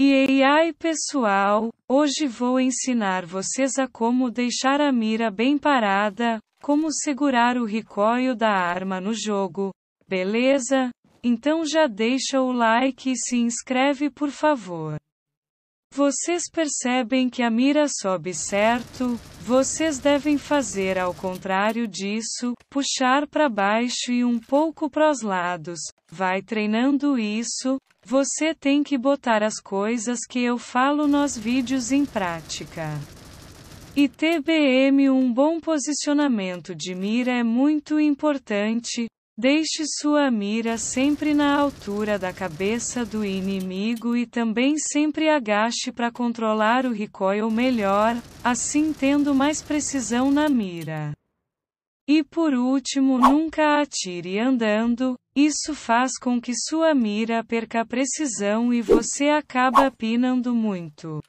E aí pessoal, hoje vou ensinar vocês a como deixar a mira bem parada, como segurar o recoil da arma no jogo, beleza? Então já deixa o like e se inscreve por favor. Vocês percebem que a mira sobe certo? Vocês devem fazer ao contrário disso, puxar para baixo e um pouco para os lados. Vai treinando isso, você tem que botar as coisas que eu falo nos vídeos em prática. E TBM um bom posicionamento de mira é muito importante, Deixe sua mira sempre na altura da cabeça do inimigo e também sempre agache para controlar o recoil melhor, assim tendo mais precisão na mira. E por último, nunca atire andando, isso faz com que sua mira perca precisão e você acaba pinando muito.